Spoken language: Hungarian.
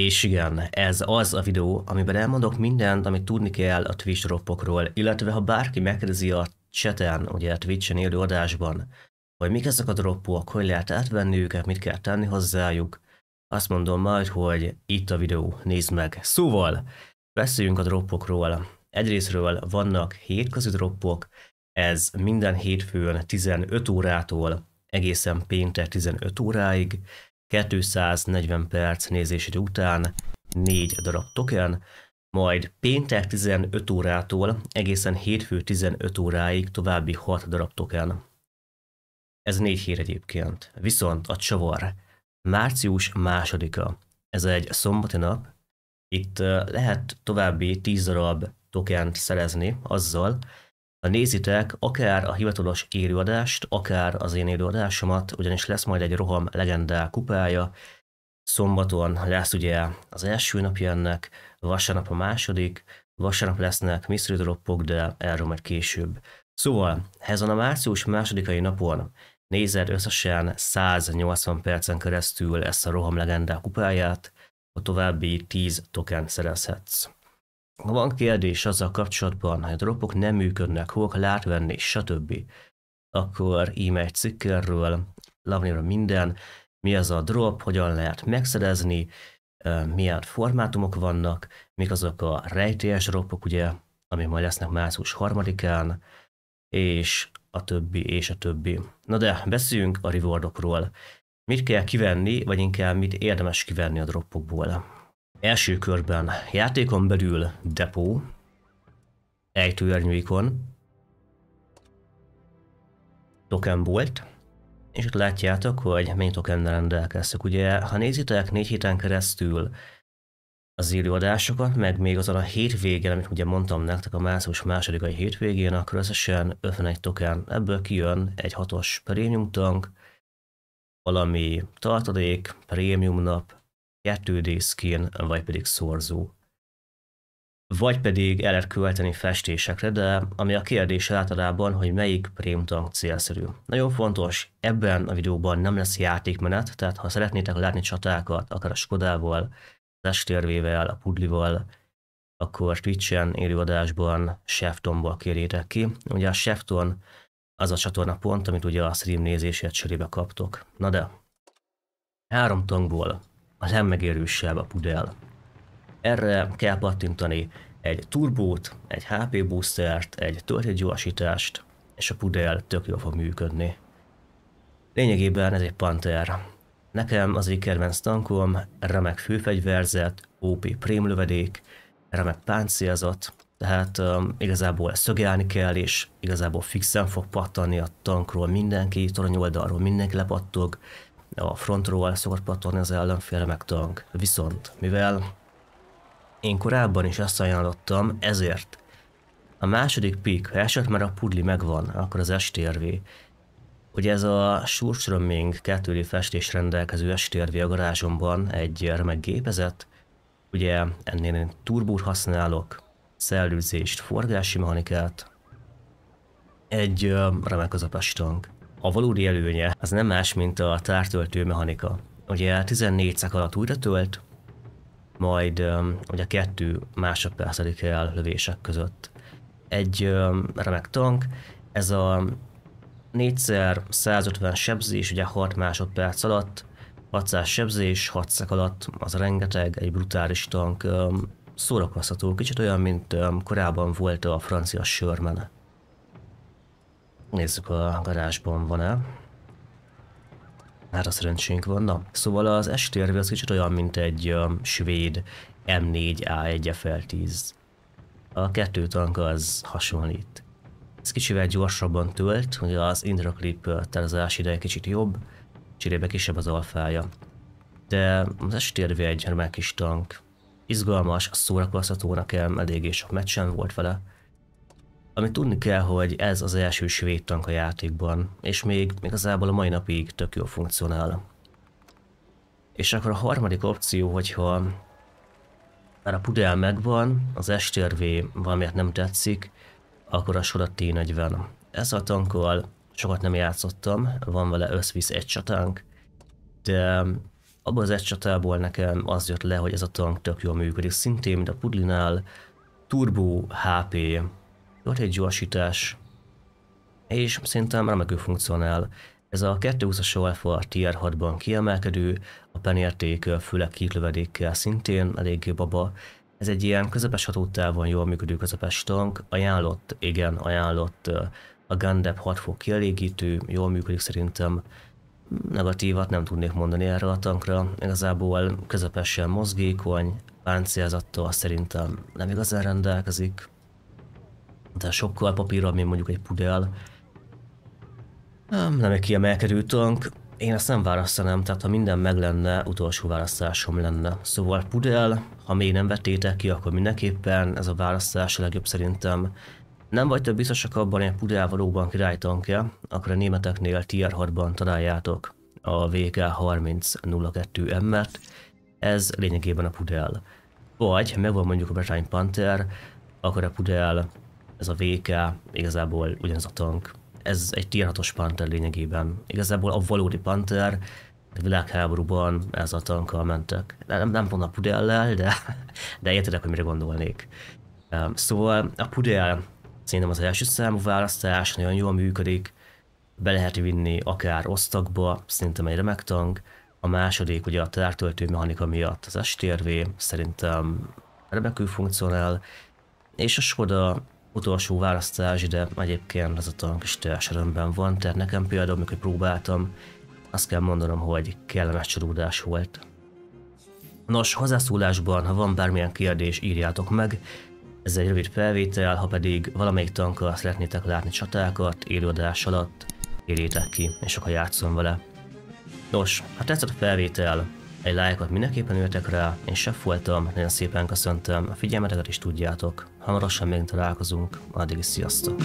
És igen, ez az a videó, amiben elmondok mindent, amit tudni kell a Twitch droppokról, illetve ha bárki megkérdezi a chaten, ugye a Twitch-en élő adásban, hogy mik ezek a droppok, hogy lehet átvenni őket, mit kell tenni hozzájuk, azt mondom majd, hogy itt a videó, nézd meg. Szóval, beszéljünk a droppokról. Egyrésztről vannak hétközi droppok, ez minden hétfőn 15 órától egészen péntek 15 óráig, 240 perc nézésidő után 4 darab token, majd péntek 15 órától egészen hétfő 15 óráig további 6 darab token. Ez négy hír egyébként. Viszont a csavar. Március másodika. Ez egy szombati nap. Itt lehet további 10 darab tokent szerezni azzal, ha nézitek akár a hivatalos élőadást, akár az én élőadásomat, ugyanis lesz majd egy roham legendál kupája, szombaton lesz ugye az első napja ennek, vasárnap a második, vasárnap lesznek mystery droppok, de erről majd később. Szóval, ezen a március másodikai napon nézed összesen 180 percen keresztül ezt a roham legendák kupáját, a további 10 token szerezhetsz van kérdés azzal kapcsolatban, hogy dropok nem működnek, hol kell átvenni, stb. Akkor íme egy cikkerről, lavnéről minden, mi az a drop, hogyan lehet megszerezni, milyen formátumok vannak, mik azok a rejtélyes dropok, ugye, ami majd lesznek március 3-án, és a többi, és a többi. Na de beszéljünk a rewardokról. Mit kell kivenni, vagy inkább mit érdemes kivenni a droppokból? Első körben játékon belül depó, ejtőernyőikon, volt, és itt látjátok, hogy mennyi tokennel rendelkeztek. Ugye, ha nézitek négy héten keresztül az élőadásokat, meg még azon a hétvégén, amit ugye mondtam nektek a március másodikai hétvégén, akkor összesen 51 token. Ebből kijön egy hatos premium tank, valami tartalék, prémium nap, 2D skin, vagy pedig szorzó. Vagy pedig el lehet költeni festésekre, de ami a kérdés általában, hogy melyik prémtank célszerű. Nagyon fontos, ebben a videóban nem lesz játékmenet, tehát ha szeretnétek látni csatákat, akár a Skodával, az estérvével, a Pudlival, akkor Twitch-en élőadásban Sheftonból kérjétek ki. Ugye a Shefton az a csatorna pont, amit ugye a stream nézését cserébe kaptok. Na de, három tankból az nem megérősebb a pudel. Erre kell pattintani egy turbót, egy HP boostert, egy töltőgyorsítást, és a pudel tök jól fog működni. Lényegében ez egy Panther. Nekem az egy kedvenc tankom, remek főfegyverzet, OP lövedék, remek páncélzat, tehát um, igazából szögelni kell, és igazából fixen fog pattani a tankról mindenki, torony oldalról mindenki lepattog, a frontról el szokott patolni az ellenféle meg tank. Viszont, mivel én korábban is ezt ajánlottam, ezért a második pik, ha esett már a pudli megvan, akkor az STRV. Ugye ez a Surströmming kettőli festés rendelkező STRV a garázsomban egy remek gépezet, ugye ennél én turbúr használok, szellőzést, forgási mechanikát, egy remek a pestank. A valódi előnye az nem más, mint a tártöltő mechanika. Ugye 14 szak alatt újra tölt, majd ugye kettő másodpercedik el lövések között. Egy remek tank, ez a 4x150 sebzés, ugye 6 másodperc alatt, 600 sebzés, 6 szak alatt, az rengeteg, egy brutális tank, szórakoztató, kicsit olyan, mint korábban volt a francia sörmen. Nézzük, a garázsban van-e. Hát a szerencsénk van, na. Szóval az estérvi az kicsit olyan, mint egy uh, svéd M4A1 FL10. A kettő tank az hasonlít. Ez kicsivel gyorsabban tölt, hogy az intraklip tározás ideje kicsit jobb, cserébe kisebb az alfája. De az estérvi egy hát remek kis tank. Izgalmas, szórakoztatónak el, eléggé sok meccsen volt vele. Ami tudni kell, hogy ez az első svéd tank a játékban, és még igazából a mai napig tök jól funkcionál. És akkor a harmadik opció, hogyha már a pudel megvan, az STRV valamiért nem tetszik, akkor a sorat T40. Ez a tankkal sokat nem játszottam, van vele összvisz egy csatánk, de abban az egy csatából nekem az jött le, hogy ez a tank tök jól működik, szintén, mint a Pudlinál, Turbo HP volt egy gyorsítás, és szerintem remekül funkcionál. Ez a 220-as Alfa Tier 6-ban kiemelkedő, a penérték főleg kiklövedékkel szintén eléggé baba. Ez egy ilyen közepes hatótávon jól működő közepes tank, ajánlott, igen, ajánlott a gandep 6 fok kielégítő, jól működik szerintem. Negatívat nem tudnék mondani erre a tankra, igazából közepesen mozgékony, páncélzattal szerintem nem igazán rendelkezik de sokkal papírra, mint mondjuk egy pudel. Nem, nem egy kiemelkedő tank. Én ezt nem választanám, tehát ha minden meg lenne, utolsó választásom lenne. Szóval pudel, ha még nem vettétek ki, akkor mindenképpen ez a választás a legjobb szerintem. Nem több biztosak abban, hogy a pudel valóban király tankja, akkor a németeknél tier 6-ban találjátok a VK3002M-et, ez lényegében a pudel. Vagy ha megvan mondjuk a Bretagne Panther, akkor a pudel ez a VK, igazából ugyanaz a tank. Ez egy tier 6 Panther lényegében. Igazából a valódi panter, a világháborúban ez a tankkal mentek. Nem, nem pont a pudellel, de, de értedek, hogy mire gondolnék. Szóval a pudel szerintem az első számú választás, nagyon jól működik, be lehet vinni akár osztagba, szerintem egy remek tank. A második ugye a tártöltő mechanika miatt az STRV, szerintem remekül funkcionál, és a Skoda utolsó választás, de egyébként az a tank is teljes örömben van, tehát nekem például, amikor próbáltam, azt kell mondanom, hogy kellemes csalódás volt. Nos, hozzászólásban, ha van bármilyen kérdés, írjátok meg, ez egy rövid felvétel, ha pedig valamelyik tankkal szeretnétek látni csatákat élőadás alatt, írjétek ki, és akkor játszom vele. Nos, ha tetszett a felvétel, egy lájkot mindenképpen ültek rá, én Sef voltam, nagyon szépen köszöntöm a figyelmeteket is tudjátok. Hamarosan még találkozunk, addig is sziasztok!